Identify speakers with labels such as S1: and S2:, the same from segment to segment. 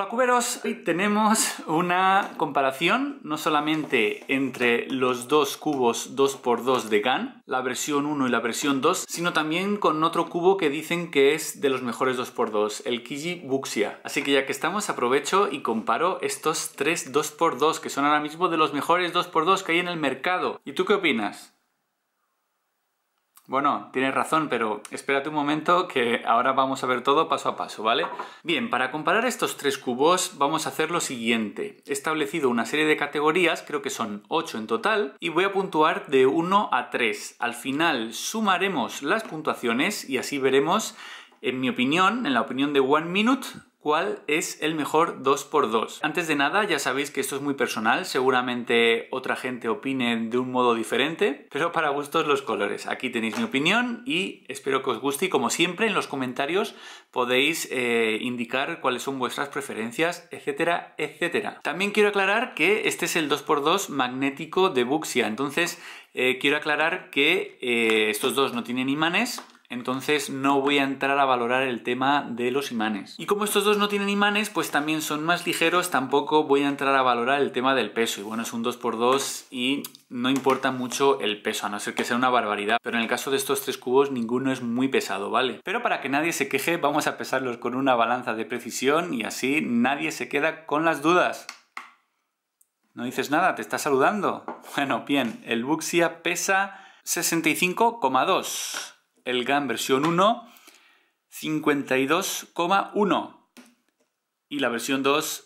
S1: Hola cuberos, hoy tenemos una comparación no solamente entre los dos cubos 2x2 de GAN, la versión 1 y la versión 2, sino también con otro cubo que dicen que es de los mejores 2x2, el Kiji Buxia. Así que ya que estamos aprovecho y comparo estos tres 2x2 que son ahora mismo de los mejores 2x2 que hay en el mercado. ¿Y tú qué opinas? Bueno, tienes razón, pero espérate un momento que ahora vamos a ver todo paso a paso, ¿vale? Bien, para comparar estos tres cubos vamos a hacer lo siguiente. He establecido una serie de categorías, creo que son 8 en total, y voy a puntuar de 1 a 3. Al final sumaremos las puntuaciones y así veremos, en mi opinión, en la opinión de One Minute, cuál es el mejor 2x2. Antes de nada, ya sabéis que esto es muy personal, seguramente otra gente opine de un modo diferente, pero para gustos los colores. Aquí tenéis mi opinión y espero que os guste y como siempre en los comentarios podéis eh, indicar cuáles son vuestras preferencias, etcétera, etcétera. También quiero aclarar que este es el 2x2 magnético de Buxia, entonces eh, quiero aclarar que eh, estos dos no tienen imanes, entonces no voy a entrar a valorar el tema de los imanes. Y como estos dos no tienen imanes, pues también son más ligeros, tampoco voy a entrar a valorar el tema del peso. Y bueno, es un 2x2 y no importa mucho el peso, a no ser que sea una barbaridad. Pero en el caso de estos tres cubos, ninguno es muy pesado, ¿vale? Pero para que nadie se queje, vamos a pesarlos con una balanza de precisión y así nadie se queda con las dudas. No dices nada, te está saludando. Bueno, bien, el Buxia pesa 65,2 el GAN versión 1, 52,1 y la versión 2,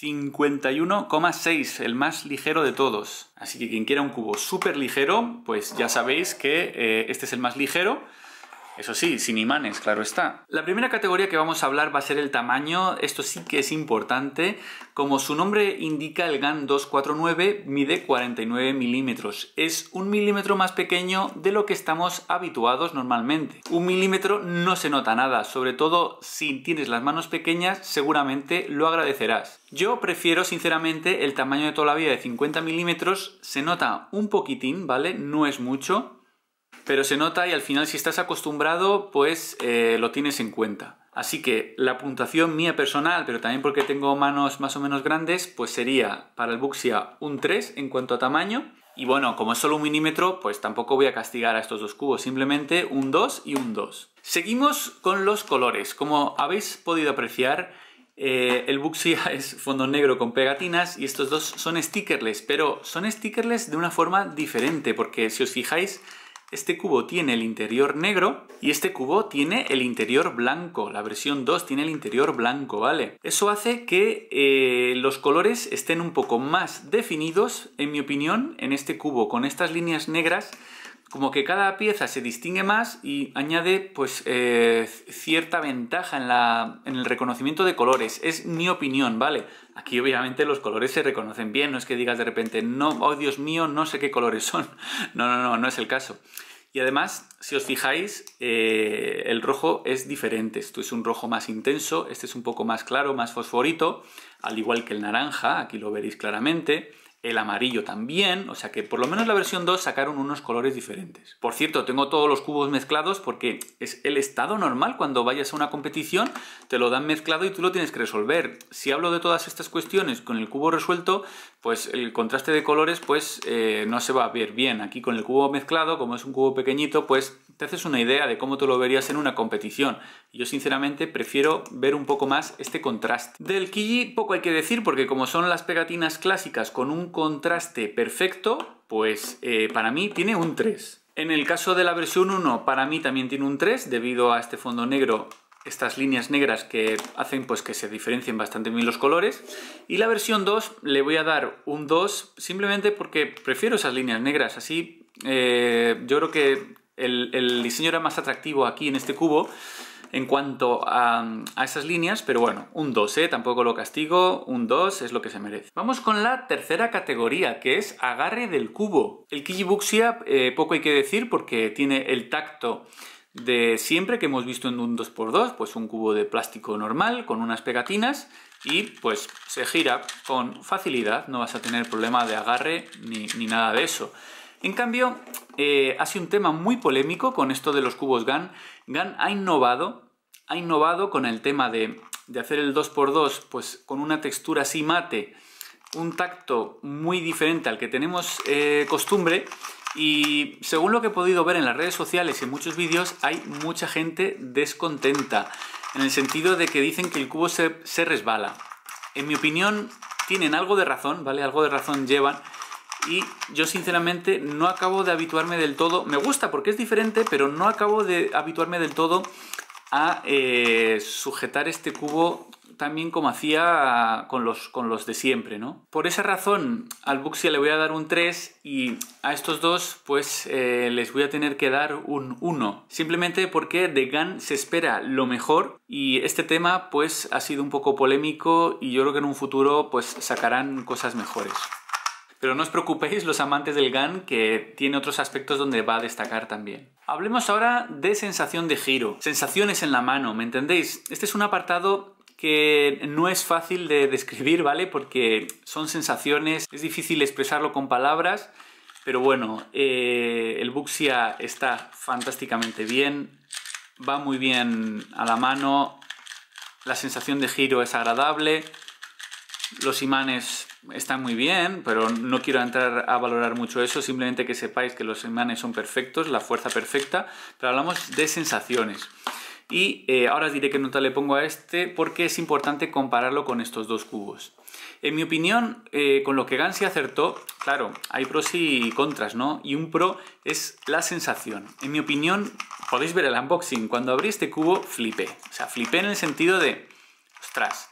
S1: 51,6, el más ligero de todos. Así que quien quiera un cubo súper ligero, pues ya sabéis que eh, este es el más ligero. Eso sí, sin imanes, claro está. La primera categoría que vamos a hablar va a ser el tamaño. Esto sí que es importante. Como su nombre indica, el GAN 249 mide 49 milímetros. Es un milímetro más pequeño de lo que estamos habituados normalmente. Un milímetro no se nota nada, sobre todo si tienes las manos pequeñas, seguramente lo agradecerás. Yo prefiero sinceramente el tamaño de toda la vida de 50 milímetros. Se nota un poquitín, ¿vale? No es mucho pero se nota y al final si estás acostumbrado, pues eh, lo tienes en cuenta. Así que la puntuación mía personal, pero también porque tengo manos más o menos grandes, pues sería para el Buxia un 3 en cuanto a tamaño. Y bueno, como es solo un milímetro, pues tampoco voy a castigar a estos dos cubos, simplemente un 2 y un 2. Seguimos con los colores. Como habéis podido apreciar, eh, el Buxia es fondo negro con pegatinas y estos dos son stickerless, pero son stickerless de una forma diferente, porque si os fijáis, este cubo tiene el interior negro y este cubo tiene el interior blanco. La versión 2 tiene el interior blanco, ¿vale? Eso hace que eh, los colores estén un poco más definidos, en mi opinión, en este cubo, con estas líneas negras como que cada pieza se distingue más y añade pues eh, cierta ventaja en, la, en el reconocimiento de colores. Es mi opinión, ¿vale? Aquí obviamente los colores se reconocen bien, no es que digas de repente, no, oh Dios mío, no sé qué colores son. No, no, no, no es el caso. Y además, si os fijáis, eh, el rojo es diferente. Esto es un rojo más intenso, este es un poco más claro, más fosforito, al igual que el naranja, aquí lo veréis claramente el amarillo también, o sea que por lo menos la versión 2 sacaron unos colores diferentes. Por cierto, tengo todos los cubos mezclados porque es el estado normal cuando vayas a una competición, te lo dan mezclado y tú lo tienes que resolver. Si hablo de todas estas cuestiones con el cubo resuelto, pues el contraste de colores pues eh, no se va a ver bien. Aquí con el cubo mezclado, como es un cubo pequeñito, pues te haces una idea de cómo te lo verías en una competición. Yo sinceramente prefiero ver un poco más este contraste. Del Kiji poco hay que decir porque como son las pegatinas clásicas con un contraste perfecto, pues eh, para mí tiene un 3. En el caso de la versión 1, para mí también tiene un 3, debido a este fondo negro, estas líneas negras que hacen pues que se diferencien bastante bien los colores. Y la versión 2 le voy a dar un 2, simplemente porque prefiero esas líneas negras, así eh, yo creo que el diseño era más atractivo aquí en este cubo, en cuanto a, esas líneas, pero bueno, un 2, ¿eh? Tampoco lo castigo, un 2 es lo que se merece. Vamos con la tercera categoría, que es agarre del cubo. El Kijibuxia, eh, poco hay que decir porque tiene el tacto de siempre que hemos visto en un 2x2, pues un cubo de plástico normal con unas pegatinas y pues se gira con facilidad, no vas a tener problema de agarre ni nada de eso. En cambio, eh, ha sido un tema muy polémico con esto de los cubos GAN. GAN ha innovado, ha innovado con el tema de, hacer el 2x2 pues, con una textura así mate, un tacto muy diferente al que tenemos eh, costumbre. Y según lo que he podido ver en las redes sociales y en muchos vídeos, hay mucha gente descontenta, en el sentido de que dicen que el cubo se, se resbala. En mi opinión, tienen algo de razón, ¿vale? Algo de razón llevan, y yo sinceramente no acabo de habituarme del todo, me gusta porque es diferente, pero no acabo de habituarme del todo a eh, sujetar este cubo también como hacía con los, con los de siempre, ¿no? Por esa razón, al Buxia le voy a dar un 3 y a estos dos, pues, eh, les voy a tener que dar un 1. Simplemente porque de Gun se espera lo mejor y este tema, pues, ha sido un poco polémico y yo creo que en un futuro, pues, sacarán cosas mejores. Pero no os preocupéis, los amantes del GAN, que tiene otros aspectos donde va a destacar también. Hablemos ahora de sensación de giro, sensaciones en la mano, ¿me entendéis? Este es un apartado que no es fácil de describir, ¿vale? Porque son sensaciones, es difícil expresarlo con palabras, pero bueno, eh, el Buxia está fantásticamente bien, va muy bien a la mano, la sensación de giro es agradable, los imanes están muy bien, pero no quiero entrar a valorar mucho eso, simplemente que sepáis que los imanes son perfectos, la fuerza perfecta, pero hablamos de sensaciones. Y eh, ahora os diré qué nota le pongo a este porque es importante compararlo con estos dos cubos. En mi opinión, eh, con lo que Gansi acertó, claro, hay pros y contras, ¿no? Y un pro es la sensación. En mi opinión, podéis ver el unboxing, cuando abrí este cubo flipé. O sea, flipé en el sentido de, ostras,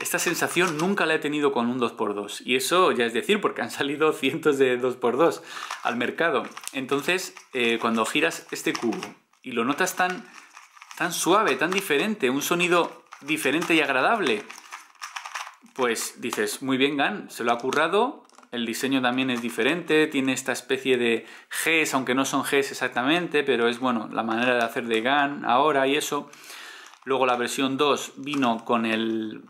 S1: esta sensación nunca la he tenido con un 2x2 y eso ya es decir porque han salido cientos de 2x2 al mercado. Entonces, eh, cuando giras este cubo y lo notas tan, tan suave, tan diferente, un sonido diferente y agradable, pues dices, muy bien Gan, se lo ha currado, el diseño también es diferente, tiene esta especie de Gs, aunque no son Gs exactamente, pero es bueno la manera de hacer de GAN ahora y eso. Luego la versión 2 vino con el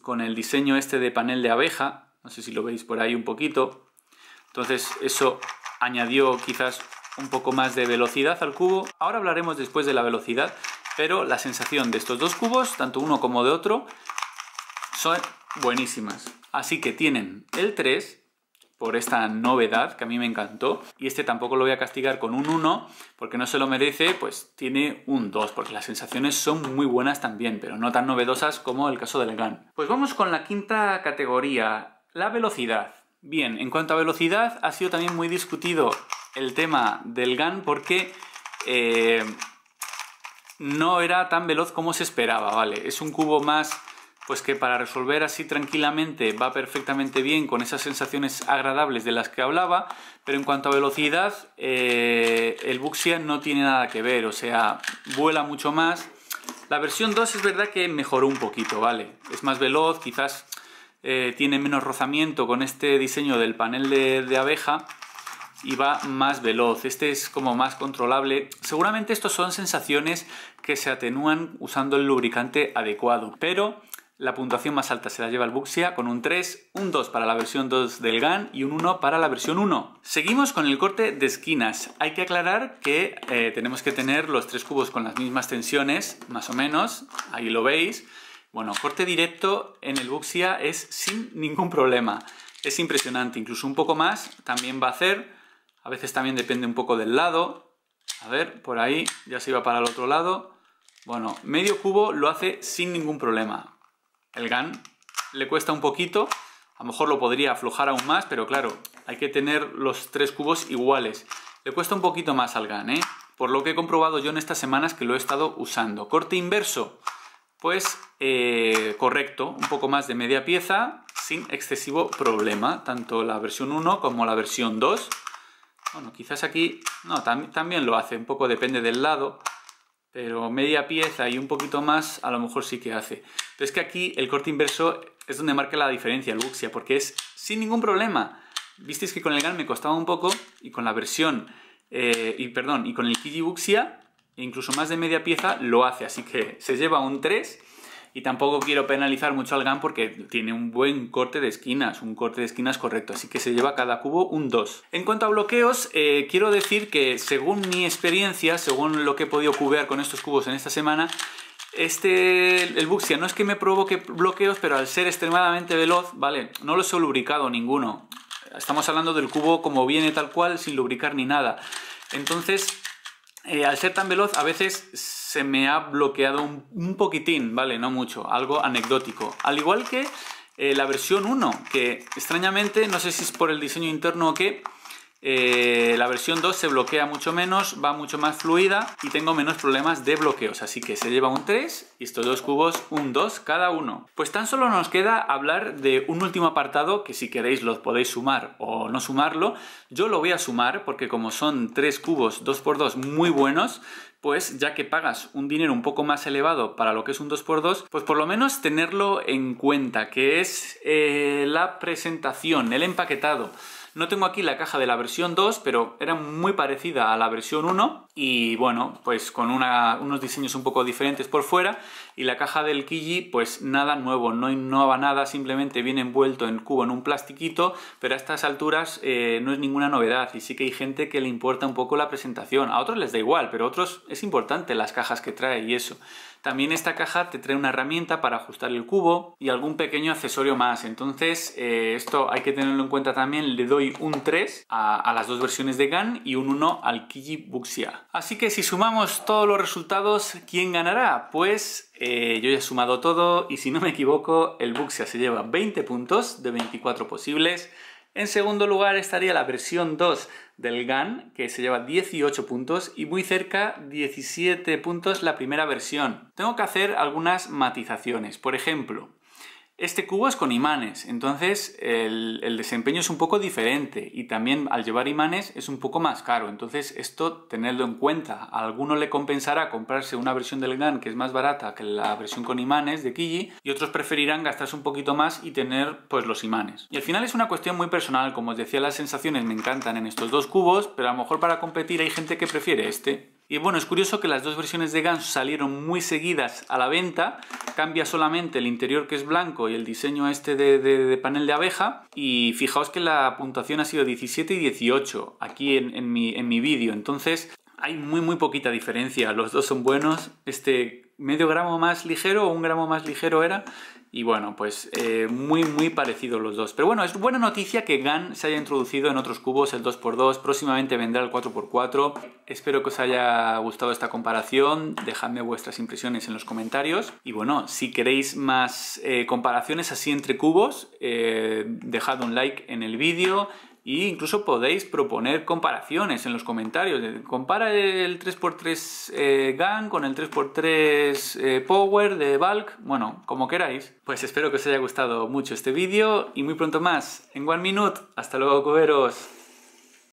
S1: con el diseño este de panel de abeja, no sé si lo veis por ahí un poquito, entonces eso añadió quizás un poco más de velocidad al cubo. Ahora hablaremos después de la velocidad, pero la sensación de estos dos cubos, tanto uno como de otro, son buenísimas. Así que tienen el 3 por esta novedad que a mí me encantó. Y este tampoco lo voy a castigar con un 1 porque no se lo merece, pues tiene un 2 porque las sensaciones son muy buenas también, pero no tan novedosas como el caso del GAN. Pues vamos con la quinta categoría, la velocidad. Bien, en cuanto a velocidad ha sido también muy discutido el tema del GAN porque... Eh, no era tan veloz como se esperaba, ¿vale? Es un cubo más pues que para resolver así tranquilamente va perfectamente bien con esas sensaciones agradables de las que hablaba, pero en cuanto a velocidad, eh, el Buxia no tiene nada que ver, o sea, vuela mucho más. La versión 2 es verdad que mejoró un poquito, ¿vale? Es más veloz, quizás eh, tiene menos rozamiento con este diseño del panel de, de abeja, y va más veloz. Este es como más controlable. Seguramente estos son sensaciones que se atenúan usando el lubricante adecuado, pero la puntuación más alta se la lleva el Buxia con un 3, un 2 para la versión 2 del GAN y un 1 para la versión 1. Seguimos con el corte de esquinas. Hay que aclarar que eh, tenemos que tener los tres cubos con las mismas tensiones, más o menos, ahí lo veis. Bueno, corte directo en el Buxia es sin ningún problema. Es impresionante, incluso un poco más también va a hacer. A veces también depende un poco del lado. A ver, por ahí ya se iba para el otro lado. Bueno, medio cubo lo hace sin ningún problema el GAN le cuesta un poquito, a lo mejor lo podría aflojar aún más, pero claro, hay que tener los tres cubos iguales. Le cuesta un poquito más al GAN, ¿eh? por lo que he comprobado yo en estas semanas que lo he estado usando. Corte inverso, pues eh, correcto, un poco más de media pieza, sin excesivo problema, tanto la versión 1 como la versión 2. Bueno, quizás aquí, no, también lo hace, un poco depende del lado, pero media pieza y un poquito más a lo mejor sí que hace. Pero es que aquí el corte inverso es donde marca la diferencia, el Wuxia, porque es sin ningún problema. Visteis que con el GAN me costaba un poco y con la versión, eh, y perdón, y con el Kiji e incluso más de media pieza, lo hace. Así que se lleva un 3 y tampoco quiero penalizar mucho al GAN porque tiene un buen corte de esquinas, un corte de esquinas correcto, así que se lleva cada cubo un 2. En cuanto a bloqueos, eh, quiero decir que según mi experiencia, según lo que he podido cubear con estos cubos en esta semana, este, el Buxia no es que me provoque bloqueos, pero al ser extremadamente veloz, vale, no lo he lubricado ninguno. Estamos hablando del cubo como viene tal cual, sin lubricar ni nada. Entonces, eh, al ser tan veloz, a veces se me ha bloqueado un, poquitín, vale, no mucho, algo anecdótico. Al igual que eh, la versión 1, que extrañamente, no sé si es por el diseño interno o qué, eh, la versión 2 se bloquea mucho menos, va mucho más fluida y tengo menos problemas de bloqueos. Así que se lleva un 3 y estos dos cubos un 2 cada uno. Pues tan solo nos queda hablar de un último apartado que si queréis lo podéis sumar o no sumarlo. Yo lo voy a sumar porque como son 3 cubos 2x2 muy buenos, pues ya que pagas un dinero un poco más elevado para lo que es un 2x2, pues por lo menos tenerlo en cuenta, que es eh, la presentación, el empaquetado. No tengo aquí la caja de la versión 2, pero era muy parecida a la versión 1 y bueno, pues con unos diseños un poco diferentes por fuera y la caja del Kiji, pues nada nuevo, no innova nada, simplemente viene envuelto en cubo en un plastiquito, pero a estas alturas eh, no es ninguna novedad y sí que hay gente que le importa un poco la presentación. A otros les da igual, pero a otros es importante las cajas que trae y eso. También esta caja te trae una herramienta para ajustar el cubo y algún pequeño accesorio más. Entonces, eh, esto hay que tenerlo en cuenta también. Le doy un 3 a, las dos versiones de GAN y un 1 al Kiji Buxia. Así que si sumamos todos los resultados, ¿quién ganará? Pues eh, yo ya he sumado todo y si no me equivoco, el Buxia se lleva 20 puntos de 24 posibles. En segundo lugar estaría la versión 2 del GAN, que se lleva 18 puntos y muy cerca 17 puntos la primera versión. Tengo que hacer algunas matizaciones. Por ejemplo, este cubo es con imanes, entonces el, desempeño es un poco diferente y también al llevar imanes es un poco más caro. Entonces esto tenerlo en cuenta. A alguno le compensará comprarse una versión del GAN que es más barata que la versión con imanes de Kiji y otros preferirán gastarse un poquito más y tener pues los imanes. Y al final es una cuestión muy personal. Como os decía, las sensaciones me encantan en estos dos cubos, pero a lo mejor para competir hay gente que prefiere este. Y bueno, es curioso que las dos versiones de Gans salieron muy seguidas a la venta, cambia solamente el interior que es blanco y el diseño este de, panel de abeja, y fijaos que la puntuación ha sido 17 y 18 aquí en, mi, en mi vídeo, entonces hay muy muy poquita diferencia, los dos son buenos, este medio gramo más ligero o un gramo más ligero era y bueno, pues eh, muy, muy parecidos los dos. Pero bueno, es buena noticia que GAN se haya introducido en otros cubos, el 2x2. Próximamente vendrá el 4x4. Espero que os haya gustado esta comparación. Dejadme vuestras impresiones en los comentarios. Y bueno, si queréis más eh, comparaciones así entre cubos, eh, dejad un like en el vídeo incluso podéis proponer comparaciones en los comentarios. Compara el 3x3 eh, GAN con el 3x3 eh, Power de Bulk, bueno, como queráis. Pues espero que os haya gustado mucho este vídeo y muy pronto más. En One Minute, hasta luego, cuberos.